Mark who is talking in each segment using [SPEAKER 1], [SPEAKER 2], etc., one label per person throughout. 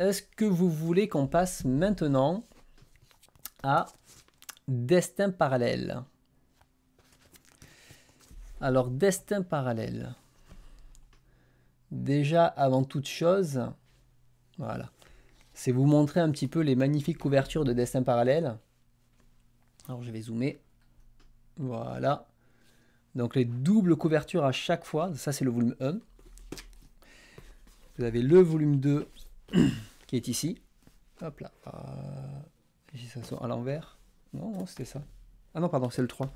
[SPEAKER 1] Est-ce que vous voulez qu'on passe maintenant à Destin parallèle Alors, Destin parallèle. Déjà, avant toute chose, voilà, c'est vous montrer un petit peu les magnifiques couvertures de Destin parallèle. Alors, je vais zoomer. Voilà. Donc, les doubles couvertures à chaque fois. Ça, c'est le volume 1. Vous avez le volume 2. qui est ici. Hop là. Euh, ça à l'envers. Non, c'était ça. Ah non, pardon, c'est le 3.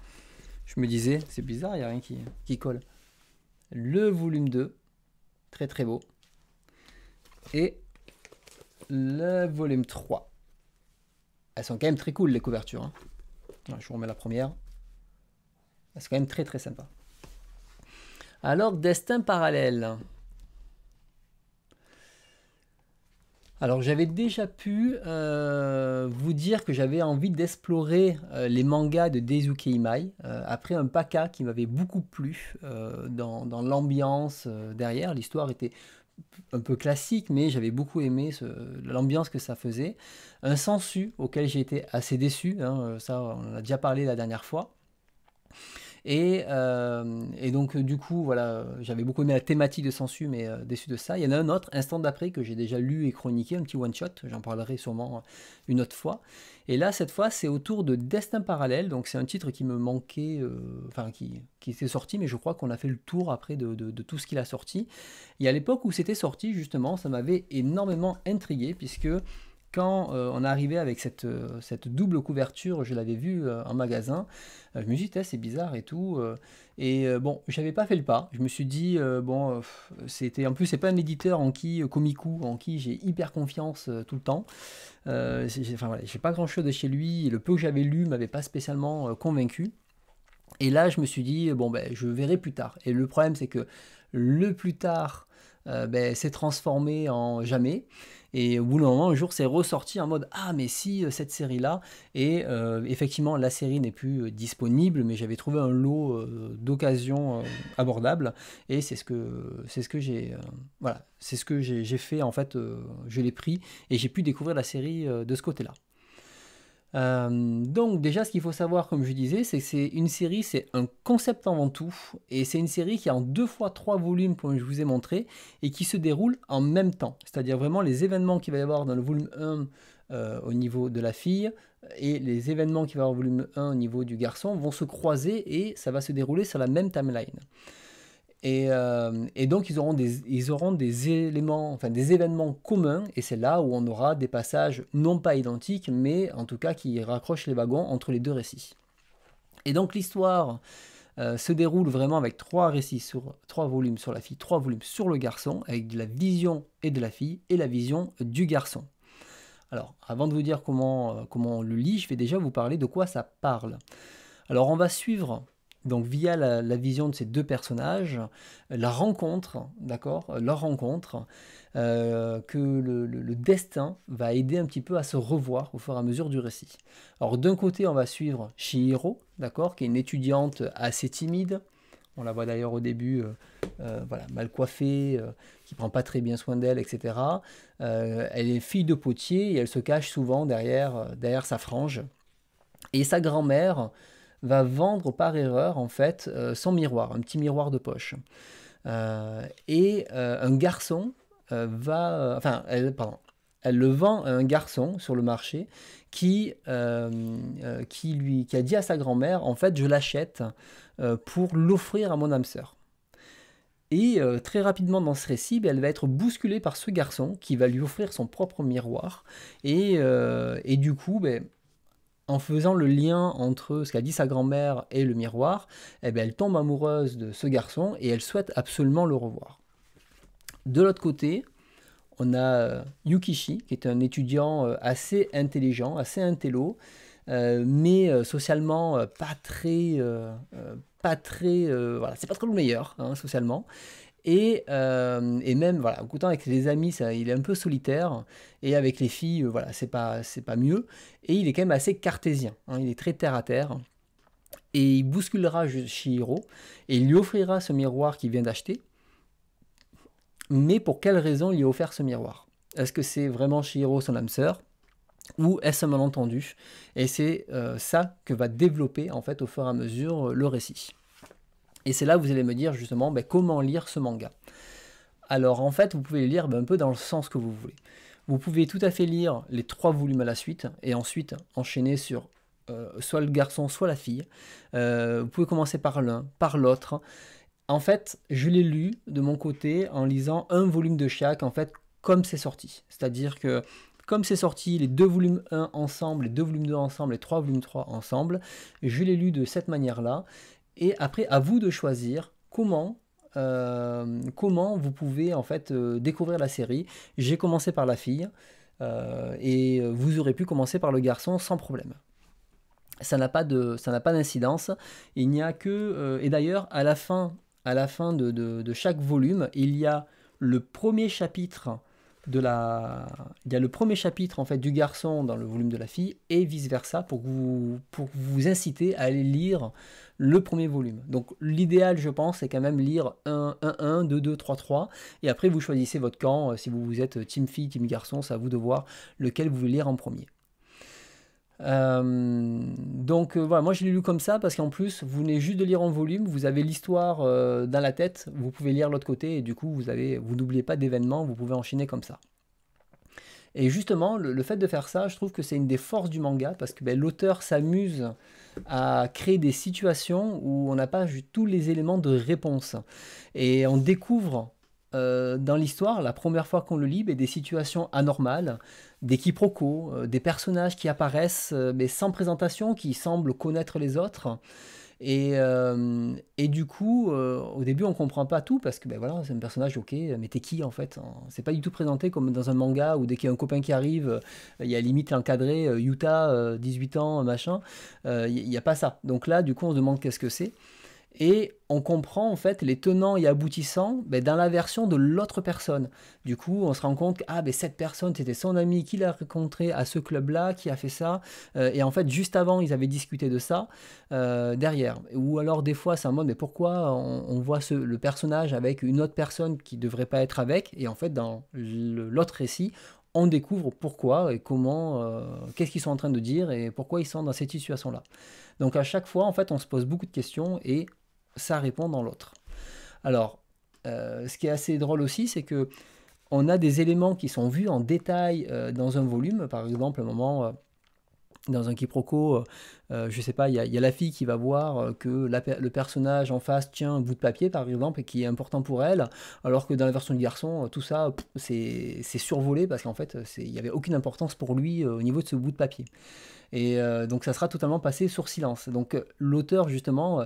[SPEAKER 1] Je me disais, c'est bizarre, il n'y a rien qui, qui colle. Le volume 2, très très beau. Et le volume 3. Elles sont quand même très cool les couvertures. Hein. Je vous remets la première. C'est quand même très très sympa. Alors, destin parallèle. Alors j'avais déjà pu euh, vous dire que j'avais envie d'explorer euh, les mangas de Dezuke Imai, euh, après un paka qui m'avait beaucoup plu dans, l'ambiance derrière. L'histoire était un peu classique, mais j'avais beaucoup aimé l'ambiance que ça faisait. Un sensu auquel j'ai été assez déçu, hein, ça on en a déjà parlé la dernière fois. Euh, et, donc, euh, du coup, voilà, j'avais beaucoup aimé la thématique de Sansu, mais euh, déçu de ça. Il y en a un autre, Instant d'après, que j'ai déjà lu et chroniqué, un petit one-shot, j'en parlerai sûrement une autre fois. Et là, cette fois, c'est autour de Destin parallèle, donc c'est un titre qui me manquait, enfin, qui, qui sorti, mais je crois qu'on a fait le tour après de tout ce qu'il a sorti. Et à l'époque où c'était sorti, justement, ça m'avait énormément intrigué, puisque quand euh, on arrivait avec euh, cette, double couverture, je l'avais vu euh, en magasin, je me suis dit, c'est bizarre et tout. et bon, j'avais pas fait le pas. Je me suis dit, bon, c'était en plus, c'est pas un éditeur en qui, Komiku, en qui j'ai hyper confiance tout le temps. enfin j'ai pas grand chose de chez lui. Le peu que j'avais lu m'avait pas spécialement convaincu. Et là, je me suis dit, bon, ben, je verrai plus tard. Et le problème, c'est que le plus tard, ben, s'est transformé en jamais. Et au bout d'un moment, un jour, c'est ressorti en mode Ah, mais si, euh, cette série-là. Et euh, effectivement, la série n'est plus euh, disponible, mais j'avais trouvé un lot d'occasion d'occasions abordables. Et c'est ce que, c'est ce que j'ai. voilà, c'est ce que j'ai fait. En fait, je l'ai pris et j'ai pu découvrir la série de ce côté-là. Euh, donc déjà, ce qu'il faut savoir, comme je disais, c'est que c'est une série, c'est un concept avant tout, et c'est une série qui est en deux fois trois volumes, comme je vous ai montré, et qui se déroule en même temps. C'est-à-dire vraiment les événements qu'il va y avoir dans le volume 1 euh, au niveau de la fille, et les événements qu'il va y avoir au volume 1 au niveau du garçon vont se croiser, et ça va se dérouler sur la même timeline. Euh, et, donc, ils auront, des, éléments, enfin des événements communs, et c'est là où on aura des passages non pas identiques, mais en tout cas qui raccrochent les wagons entre les deux récits. Et donc, l'histoire euh, se déroule vraiment avec trois récits sur trois volumes sur la fille, trois volumes sur le garçon, avec de la vision et de la fille et la vision du garçon. Alors, avant de vous dire comment, euh, comment on le lit, je vais déjà vous parler de quoi ça parle. Alors, on va suivre donc via la, vision de ces deux personnages, la rencontre, d'accord, leur rencontre, euh, que le, destin va aider un petit peu à se revoir au fur et à mesure du récit. Alors d'un côté, on va suivre Shihiro, d'accord, qui est une étudiante assez timide. On la voit d'ailleurs au début, euh, euh, voilà, mal coiffée, qui prend pas très bien soin d'elle, etc. elle est fille de potier et elle se cache souvent derrière, derrière sa frange. Et sa grand-mère, va vendre par erreur en fait euh, son miroir, un petit miroir de poche. Euh, et euh, un garçon va, enfin, elle, pardon, elle le vend à un garçon sur le marché qui, qui, lui, qui a dit à sa grand-mère, en fait, je l'achète pour l'offrir à mon âme sœur. Et très rapidement dans ce récit, ben, elle va être bousculée par ce garçon qui va lui offrir son propre miroir. Et, et du coup, ben, en faisant le lien entre ce qu'a dit sa grand-mère et le miroir, eh ben, elle tombe amoureuse de ce garçon et elle souhaite absolument le revoir. De l'autre côté, on a euh, Yukishi, qui est un étudiant euh, assez intelligent, assez intello, euh, mais socialement pas très, pas très, voilà, c'est pas trop le meilleur hein, socialement. Euh, et, même voilà autant avec les amis ça, il est un peu solitaire et avec les filles euh, voilà c'est pas c'est pas mieux et il est quand même assez cartésien hein, il est très terre à terre et il bousculera Shihiro et il lui offrira ce miroir qu'il vient d'acheter mais pour quelle raison il lui a offert ce miroir est-ce que c'est vraiment Shihiro son âme sœur ou est-ce un malentendu et c'est euh, ça que va développer en fait au fur et à mesure le récit et c'est là que vous allez me dire justement ben, comment lire ce manga. Alors en fait, vous pouvez le lire ben, un peu dans le sens que vous voulez. Vous pouvez tout à fait lire les trois volumes à la suite et ensuite enchaîner sur euh, soit le garçon, soit la fille. Euh, vous pouvez commencer par l'un, par l'autre. En fait, je l'ai lu de mon côté en lisant un volume de chaque, en fait, comme c'est sorti. C'est-à-dire que comme c'est sorti les deux volumes 1 ensemble, les deux volumes 2 ensemble, les trois volumes 3 ensemble, je l'ai lu de cette manière-là. Et après, à vous de choisir comment euh, comment vous pouvez en fait euh, découvrir la série. J'ai commencé par la fille euh, et vous aurez pu commencer par le garçon sans problème. Ça n'a pas de, ça n'a pas d'incidence. Il n'y a que et d'ailleurs à la fin, à la fin de, chaque volume, il y a le premier chapitre de la... Il y a le premier chapitre en fait du garçon dans le volume de la fille et vice versa pour vous, pour vous inciter à aller lire le premier volume. Donc l'idéal je pense c'est quand même lire 1, 1, 1, 2, 2, 3, 3 et après vous choisissez votre camp, euh, si vous êtes team fille, team garçon, c'est à vous de voir lequel vous voulez lire en premier. Euh, donc euh, voilà, moi je l'ai lu comme ça parce qu'en plus vous venez juste de lire en volume, vous avez l'histoire euh, dans la tête, vous pouvez lire l'autre côté et du coup vous avez, vous n'oubliez pas d'événements, vous pouvez enchaîner comme ça. Et justement, le, fait de faire ça, je trouve que c'est une des forces du manga parce que ben, l'auteur s'amuse à créer des situations où on n'a pas tous les éléments de réponse et on découvre dans l'histoire, la première fois qu'on le lit, ben, des situations anormales, des quiproquos, euh, des personnages qui apparaissent euh, mais sans présentation, qui semblent connaître les autres. Et, euh, du coup, au début, on comprend pas tout parce que ben voilà, c'est un personnage, ok, mais t'es qui en fait hein C'est pas du tout présenté comme dans un manga où dès qu'il y a un copain qui arrive, il y a limite encadré Utah, 18 ans, machin. Il n'y a pas ça. Donc là, du coup, on se demande qu'est-ce que c'est et on comprend en fait les tenants et aboutissants mais ben, dans la version de l'autre personne. Du coup, on se rend compte que ah, ben, cette personne, c'était son ami qui l'a rencontré à ce club-là, qui a fait ça. Euh, et en fait, juste avant, ils avaient discuté de ça euh, derrière. Ou alors, des fois, c'est un mode, mais pourquoi on, voit ce, le personnage avec une autre personne qui ne devrait pas être avec Et en fait, dans l'autre récit, on découvre pourquoi et comment, euh, qu'est-ce qu'ils sont en train de dire et pourquoi ils sont dans cette situation-là. Donc à chaque fois, en fait, on se pose beaucoup de questions et ça répond dans l'autre. Alors, euh, ce qui est assez drôle aussi, c'est que on a des éléments qui sont vus en détail euh, dans un volume. Par exemple, à un moment, euh, dans un quiproquo, je je sais pas, il y, a la fille qui va voir que le personnage en face tient un bout de papier, par exemple, et qui est important pour elle, alors que dans la version du garçon, tout ça, c'est survolé parce qu'en fait, il n'y avait aucune importance pour lui au niveau de ce bout de papier. Et donc, ça sera totalement passé sur silence. Donc, l'auteur, justement,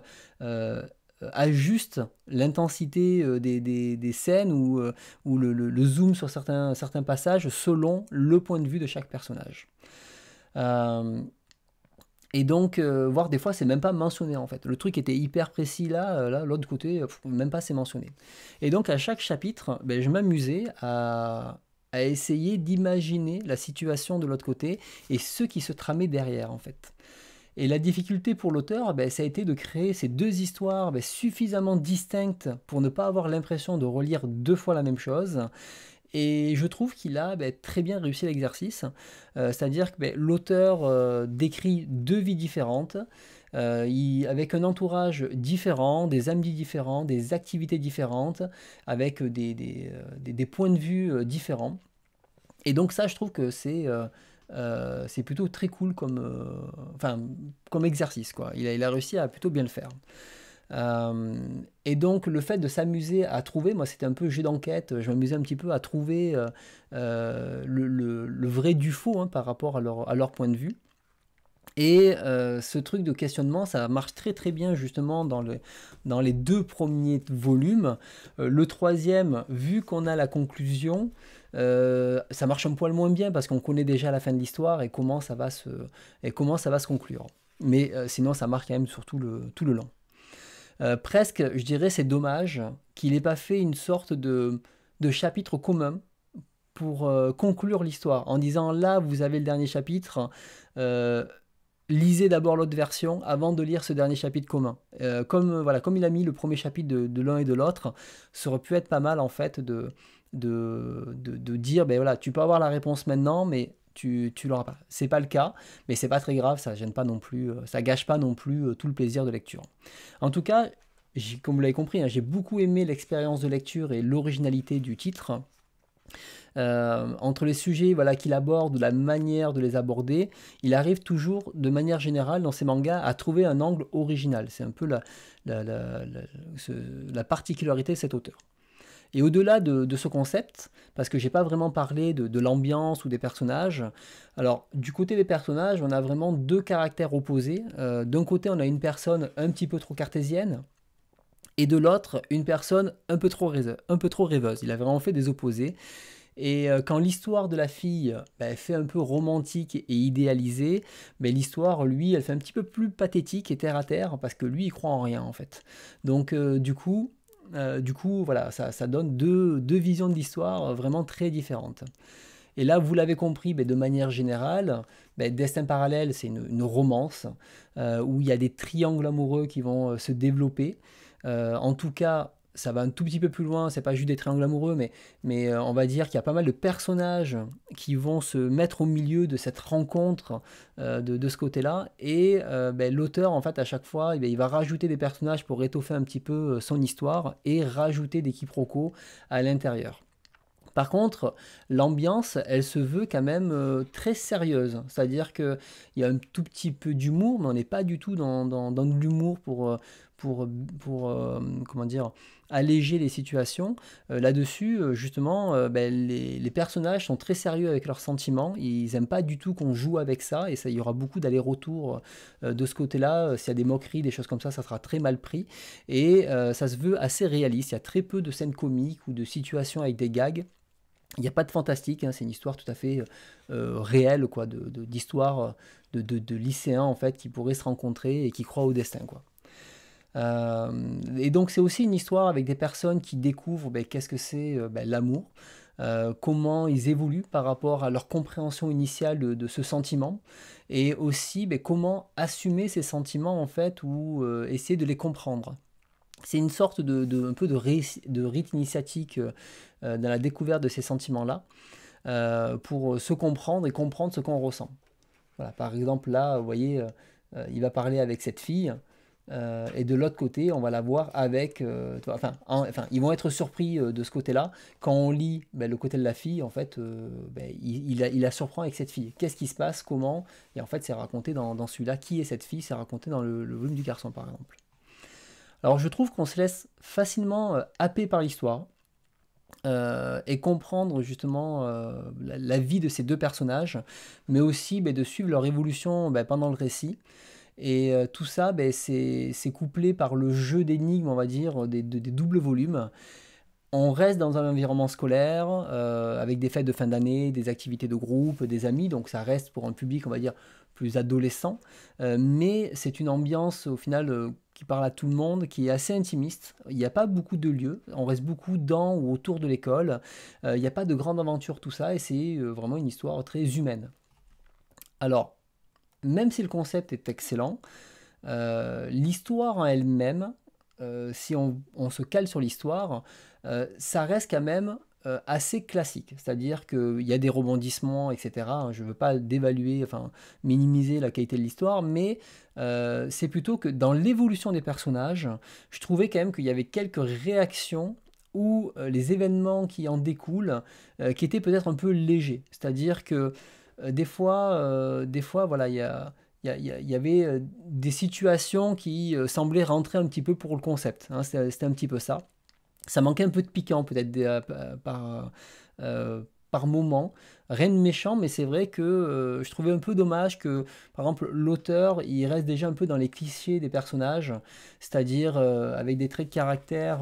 [SPEAKER 1] euh, ajuste l'intensité euh, des, scènes ou, euh, le, zoom sur certains, passages selon le point de vue de chaque personnage. et donc, voir des fois, c'est même pas mentionné en fait. Le truc était hyper précis là, là l'autre côté, même pas c'est mentionné. Et donc, à chaque chapitre, ben, je m'amusais à, à essayer d'imaginer la situation de l'autre côté et ce qui se tramait derrière en fait. Et la difficulté pour l'auteur, eh ben, ça a été de créer ces deux histoires eh ben, suffisamment distinctes pour ne pas avoir l'impression de relire deux fois la même chose. Et je trouve qu'il a eh ben, très bien réussi l'exercice. Euh, c'est-à-dire que l'auteur euh, décrit deux vies différentes, euh, avec un entourage différent, des amis différents, des activités différentes, avec des points de vue différents. Et donc ça, je trouve que c'est euh, c'est plutôt très cool comme, euh, exercice. Quoi. Il, a, réussi à plutôt bien le faire. Euh, et donc le fait de s'amuser à trouver, moi c'était un peu jeu d'enquête, je m'amusais un petit peu à trouver le, vrai du faux hein, par rapport à leur, point de vue. Et ce truc de questionnement, ça marche très très bien justement dans, les deux premiers volumes. le troisième, vu qu'on a la conclusion, euh, ça marche un poil moins bien parce qu'on connaît déjà la fin de l'histoire et comment ça va se, et comment ça va se conclure. Mais euh, sinon, ça marque quand même surtout le, tout le long. Euh, presque, je dirais, c'est dommage qu'il n'ait pas fait une sorte de, de chapitre commun pour conclure l'histoire en disant là, vous avez le dernier chapitre lisez d'abord l'autre version avant de lire ce dernier chapitre commun. comme, voilà, comme il a mis le premier chapitre de, de l'un et de l'autre, ça aurait pu être pas mal en fait de, de, de, dire, ben voilà, tu peux avoir la réponse maintenant, mais tu, tu l'auras pas. C'est pas le cas, mais c'est pas très grave, ça gêne pas non plus, euh, ça gâche pas non plus euh, tout le plaisir de lecture. En tout cas, comme vous l'avez compris, hein, j'ai beaucoup aimé l'expérience de lecture et l'originalité du titre. Euh, entre les sujets voilà, qu'il aborde, la manière de les aborder, il arrive toujours, de manière générale, dans ses mangas, à trouver un angle original. C'est un peu la, la, la, particularité de cet auteur. Et au-delà de, ce concept, parce que j'ai pas vraiment parlé de, l'ambiance ou des personnages, alors du côté des personnages, on a vraiment deux caractères opposés. Euh, d'un côté, on a une personne un petit peu trop cartésienne, et de l'autre, une personne un peu, trop rêveuse, un peu trop rêveuse. Il a vraiment fait des opposés. Et euh, quand l'histoire de la fille bah, elle fait un peu romantique et idéalisée, mais l'histoire, lui, elle fait un petit peu plus pathétique et terre à terre parce que lui, il croit en rien en fait. Donc, euh, du coup, euh, du coup, voilà, ça, donne deux, visions de l'histoire euh, vraiment très différentes. Et là, vous l'avez compris, mais ben, de manière générale, ben, Destin parallèle, c'est une, romance euh, où il y a des triangles amoureux qui vont se développer. en tout cas, ça va un tout petit peu plus loin, c'est pas juste des triangles amoureux, mais, euh, on va dire qu'il y a pas mal de personnages qui vont se mettre au milieu de cette rencontre euh, de, ce côté-là, et euh, ben, l'auteur, en fait, à chaque fois, eh ben, il va rajouter des personnages pour étoffer un petit peu son histoire, et rajouter des quiproquos à l'intérieur. Par contre, l'ambiance, elle se veut quand même très sérieuse. C'est-à-dire qu'il y a un tout petit peu d'humour, mais on n'est pas du tout dans, de l'humour pour, pour, pour comment dire, alléger les situations. Euh, là-dessus, euh, justement, euh, ben, les, personnages sont très sérieux avec leurs sentiments. Ils n'aiment pas du tout qu'on joue avec ça. Et ça, il y aura beaucoup d'aller-retour de ce côté-là. S'il y a des moqueries, des choses comme ça, ça sera très mal pris. Et ça se veut assez réaliste. Il y a très peu de scènes comiques ou de situations avec des gags. Il n'y a pas de fantastique, hein. c'est une histoire tout à fait réelle, quoi, d'histoire de, de, de, lycéens en fait qui pourraient se rencontrer et qui croient au destin, euh, et donc c'est aussi une histoire avec des personnes qui découvrent ben, qu'est-ce que c'est euh, ben, l'amour, euh, comment ils évoluent par rapport à leur compréhension initiale de, ce sentiment, et aussi ben, comment assumer ces sentiments en fait ou essayer de les comprendre. C'est une sorte de, un peu de, rite initiatique dans la découverte de ces sentiments-là, pour se comprendre et comprendre ce qu'on ressent. Voilà, par exemple là, vous voyez, il va parler avec cette fille. Euh, et de l'autre côté, on va la voir avec. Euh, enfin, ils vont être surpris euh, de ce côté-là. Quand on lit ben, le côté de la fille, en fait, ben, il, la, surprend avec cette fille. Qu'est-ce qui se passe Comment Et en fait, c'est raconté dans, celui-là. Qui est cette fille C'est raconté dans le, volume du garçon, par exemple. Alors, je trouve qu'on se laisse facilement happer par l'histoire. et comprendre justement la, vie de ces deux personnages, mais aussi ben, de suivre leur évolution pendant le récit. Et euh, tout ça, ben, c'est couplé par le jeu d'énigmes, on va dire, des, doubles volumes. On reste dans un environnement scolaire, euh, avec des fêtes de fin d'année, des activités de groupe, des amis, donc ça reste pour un public, on va dire, plus adolescent. Euh, mais c'est une ambiance, au final, qui parle à tout le monde, qui est assez intimiste. Il n'y a pas beaucoup de lieux, on reste beaucoup dans ou autour de l'école. il n'y a pas de grande aventure, tout ça, et c'est vraiment une histoire très humaine. Alors, même si le concept est excellent, euh, l'histoire en elle-même, euh, si on, se cale sur l'histoire, euh, ça reste quand même assez classique. C'est-à-dire qu'il y a des rebondissements, etc. Hein, je ne veux pas dévaluer, enfin minimiser la qualité de l'histoire, mais c'est plutôt que dans l'évolution des personnages, je trouvais quand même qu'il y avait quelques réactions ou les événements qui en découlent qui étaient peut-être un peu légers. C'est-à-dire que euh, des fois, euh, des fois, voilà, il y a y, avait euh, des situations qui semblaient rentrer un petit peu pour le concept. Hein. C'était un petit peu ça. Ça manquait un peu de piquant peut-être par, par moment. Rien de méchant, mais c'est vrai que je trouvais un peu dommage que, par exemple, l'auteur, il reste déjà un peu dans les clichés des personnages, c'est-à-dire avec des traits de caractère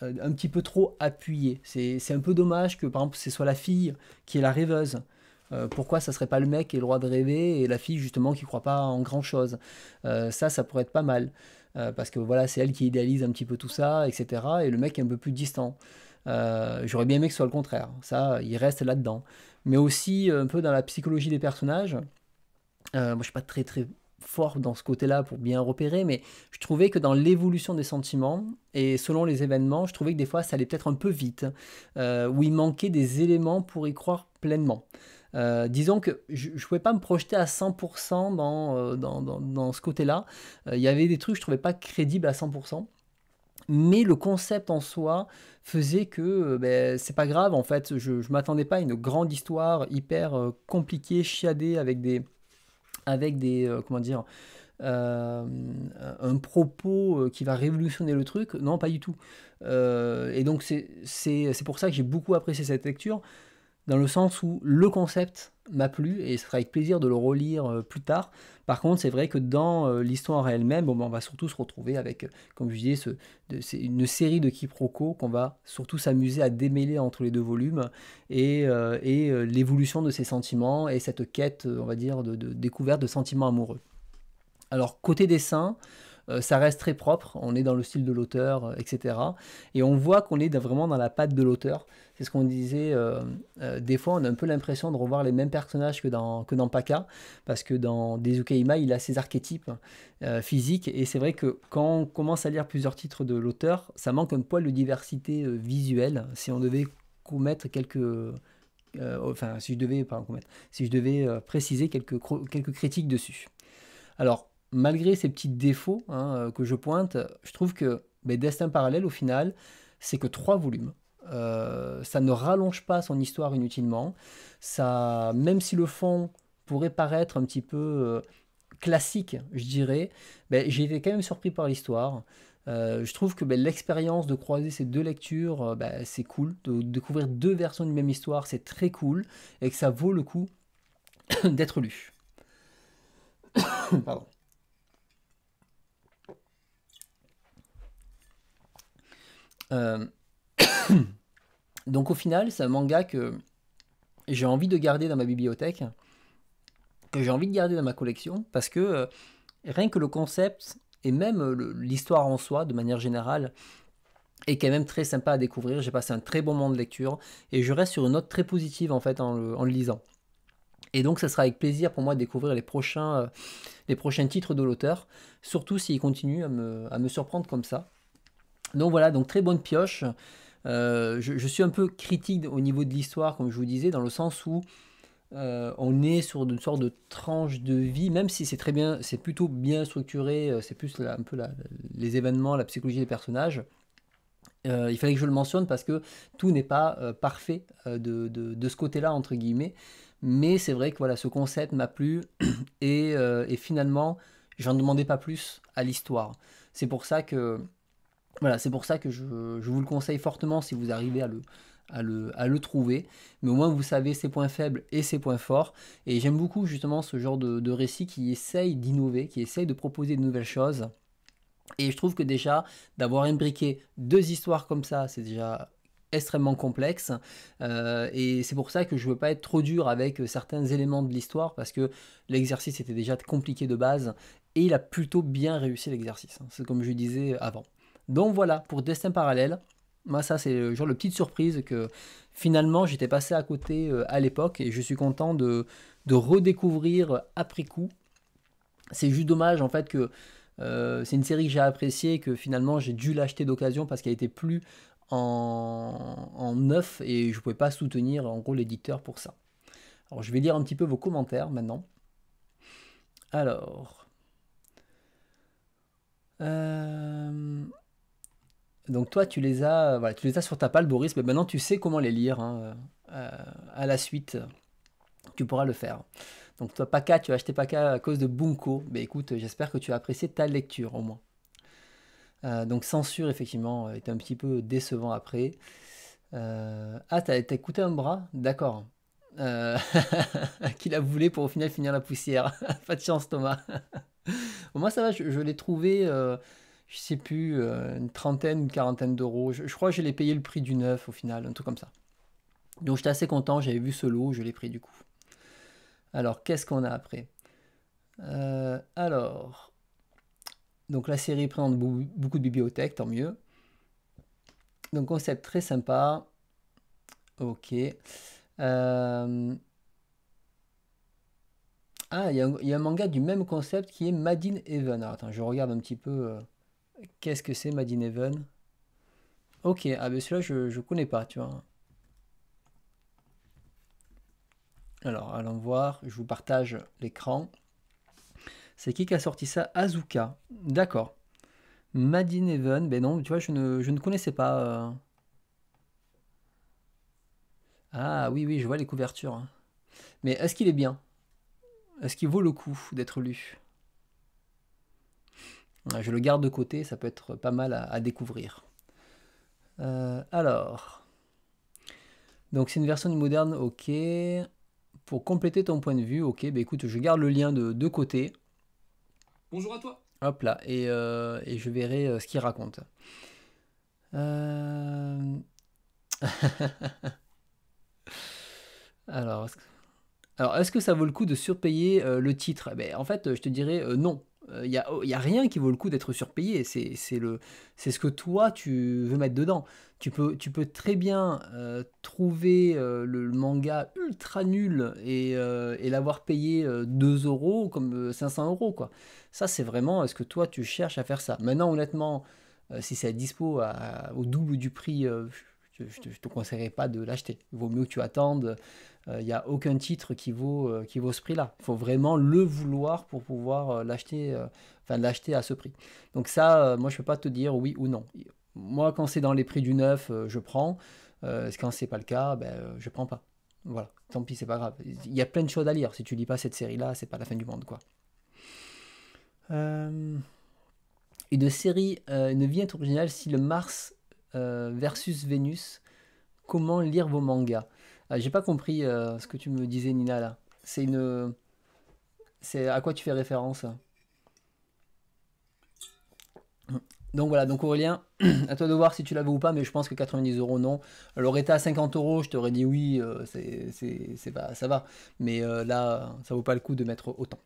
[SPEAKER 1] un petit peu trop appuyés. C'est un peu dommage que, par exemple, ce soit la fille qui est la rêveuse. Euh, pourquoi ça serait pas le mec qui a le droit de rêver et la fille justement qui croit pas en grand chose euh, Ça, ça pourrait être pas mal. Euh, parce que voilà, c'est elle qui idéalise un petit peu tout ça, etc. Et le mec est un peu plus distant. J'aurais bien aimé que ce soit le contraire. Ça, il reste là-dedans. Mais aussi un peu dans la psychologie des personnages. moi, je suis pas très très fort dans ce côté-là pour bien repérer, mais je trouvais que dans l'évolution des sentiments et selon les événements, je trouvais que des fois ça allait peut-être un peu vite, où il manquait des éléments pour y croire pleinement. Euh, disons que je ne pouvais pas me projeter à 100% euh, dans, dans, dans, ce côté-là. Euh, il y avait des trucs que je ne trouvais pas crédibles à 100%. Mais le concept en soi faisait que ben, c'est pas grave, en fait, je ne m'attendais pas à une grande histoire hyper compliquée, chiadée, avec des. Avec des comment dire un propos qui va révolutionner le truc. Non, pas du tout. et donc c'est pour ça que j'ai beaucoup apprécié cette lecture dans le sens où le concept m'a plu et ce sera avec plaisir de le relire euh, plus tard. Par contre, c'est vrai que dans euh, l'histoire elle-même, ben, on va surtout se retrouver avec, euh, comme je disais, une série de quiproquos qu'on va surtout s'amuser à démêler entre les deux volumes et, l'évolution de ces sentiments et cette quête, on va dire, de découverte de sentiments amoureux. Alors, côté dessin, euh, ça reste très propre, on est dans le style de l'auteur, euh, etc. Et on voit qu'on est vraiment dans la patte de l'auteur. C'est ce qu'on disait, euh, des fois on a un peu l'impression de revoir les mêmes personnages que dans, que dans Paka, parce que dans Dezukeima, il a ses archétypes physiques, et c'est vrai que quand on commence à lire plusieurs titres de l'auteur, ça manque un poil de diversité visuelle, si on devait commettre quelques... enfin si je devais, si je devais préciser quelques, quelques critiques dessus. Alors, malgré ces petits défauts hein, euh, que je pointe, je trouve que mes ben, Destin parallèle, au final, c'est que trois volumes. Euh, ça ne rallonge pas son histoire inutilement. Ça, même si le fond pourrait paraître un petit peu euh, classique, je dirais, ben, j'ai été quand même surpris par l'histoire. je trouve que ben, l'expérience de croiser ces deux lectures, c'est cool. De découvrir deux versions d'une même histoire, c'est très cool et que ça vaut le coup d'être lu. Pardon. Euh, donc au final, c'est un manga que j'ai envie de garder dans ma bibliothèque, que j'ai envie de garder dans ma collection, parce que euh, rien que le concept et même euh, l'histoire en soi, de manière générale, est quand même très sympa à découvrir. J'ai passé un très bon moment de lecture et je reste sur une note très positive en fait en le, lisant. Et donc, ça sera avec plaisir pour moi de découvrir les prochains, les prochains titres de l'auteur, surtout s'il continue à me surprendre comme ça. Donc voilà, donc très bonne pioche. Euh, je, suis un peu critique au niveau de l'histoire, comme je vous disais, dans le sens où euh, on est sur une sorte de tranche de vie, même si c'est très bien, c'est plutôt bien structuré, euh, c'est plus un peu les événements, la psychologie des personnages. il fallait que je le mentionne parce que tout n'est pas parfait de, ce côté-là, entre guillemets. Mais c'est vrai que voilà, ce concept m'a plu et, et finalement, j'en demandais pas plus à l'histoire. C'est pour ça que voilà, c'est pour ça que je, vous le conseille fortement si vous arrivez à le, le, trouver. Mais au moins, vous savez ses points faibles et ses points forts. Et j'aime beaucoup justement ce genre de, récit qui essaye d'innover, qui essaye de proposer de nouvelles choses. Et je trouve que déjà, d'avoir imbriqué deux histoires comme ça, c'est déjà extrêmement complexe. Euh, et c'est pour ça que je ne veux pas être trop dur avec certains éléments de l'histoire, parce que l'exercice était déjà compliqué de base, et il a plutôt bien réussi l'exercice. Hein. C'est comme je disais avant. Donc voilà, pour Destin Parallèle, moi ça c'est euh, genre de petite surprise que finalement j'étais passé à côté euh, à l'époque et je suis content de, redécouvrir après coup. C'est juste dommage en fait que euh, c'est une série que j'ai appréciée et que finalement j'ai dû l'acheter d'occasion parce qu'elle était plus en, neuf et je ne pouvais pas soutenir en gros l'éditeur pour ça. Alors je vais lire un petit peu vos commentaires maintenant. Alors donc toi, tu les as, euh, tu les as sur ta palle, Boris. Mais maintenant, tu sais comment les lire. Hein, euh, à la suite, euh, tu pourras le faire. Donc toi, Paca, tu as acheté Paca à cause de Bunko. Mais écoute, j'espère que tu as apprécié ta lecture au moins. donc censure, effectivement, était un petit peu décevant après. Ah, t'as écouté un bras D'accord. Qui Qu'il a voulu pour au final finir la poussière. Pas de chance, Thomas. au moins, ça va, je l'ai trouvé je ne sais plus, euh, une trentaine, une quarantaine d'euros. Je, crois que je l'ai payé le prix du neuf au final, un truc comme ça. Donc j'étais assez content, j'avais vu ce lot, je l'ai pris du coup. Alors qu'est-ce qu'on a après euh, Alors, donc la série présente beaucoup de bibliothèques, tant mieux. Donc concept très sympa. Ok. Euh, ah, il y, a un manga du même concept qui est Madine Even. attends, je regarde un petit peu. Qu'est-ce que c'est Madineven Ok, ah ben celui-là je, je connais pas, tu vois. Alors, allons voir, je vous partage l'écran. C'est qui qui a sorti ça Azuka. D'accord. Madineven. ben non, tu vois, je ne, je connaissais pas. Euh. Ah oui, oui, je vois les couvertures. Hein. Mais est-ce qu'il est bien Est-ce qu'il vaut le coup d'être lu je le garde de côté, ça peut être pas mal à, découvrir. Euh, alors, donc c'est une version moderne, ok. Pour compléter ton point de vue, ok, bah écoute, je garde le lien de côté. Bonjour à toi. Hop là, et, euh, je verrai euh, ce qu'il raconte. alors, est-ce que... que ça vaut le coup de surpayer le titre eh ben, En fait, je te dirais non. Il euh, n'y a, oh, y a, rien qui vaut le coup d'être surpayé. C'est ce que toi, tu veux mettre dedans. Tu peux, tu peux très bien euh, trouver euh, le, manga ultra nul et, l'avoir payé 2 euros comme 500 euros. Quoi. Ça, c'est vraiment est-ce que toi, tu cherches à faire ça. Maintenant, honnêtement, si c'est à dispo au double du prix, je ne te, te conseillerais pas de l'acheter. Il vaut mieux que tu attendes il euh, n'y a aucun titre qui vaut, euh, qui vaut ce prix-là. Il faut vraiment le vouloir pour pouvoir euh, l'acheter, enfin, l'acheter à ce prix. Donc ça, moi, je ne peux pas te dire oui ou non. Moi, quand c'est dans les prix du neuf, je prends. quand c'est pas le cas, ben, je prends pas. Voilà, tant pis, c'est pas grave. Il y a plein de choses à lire. Si tu lis pas cette série-là, c'est pas la fin du monde, quoi. Une série, ne une vie originale si le Mars versus Vénus. Comment lire vos mangas ah, j'ai pas compris euh, ce que tu me disais, Nina, là. C'est une. C'est à quoi tu fais référence Donc voilà, donc Aurélien, à toi de voir si tu l'avais ou pas, mais je pense que 90 euros non. été à 50 euros, je t'aurais dit oui, euh, c'est, pas, ça va. Mais euh, là, ça vaut pas le coup de mettre autant.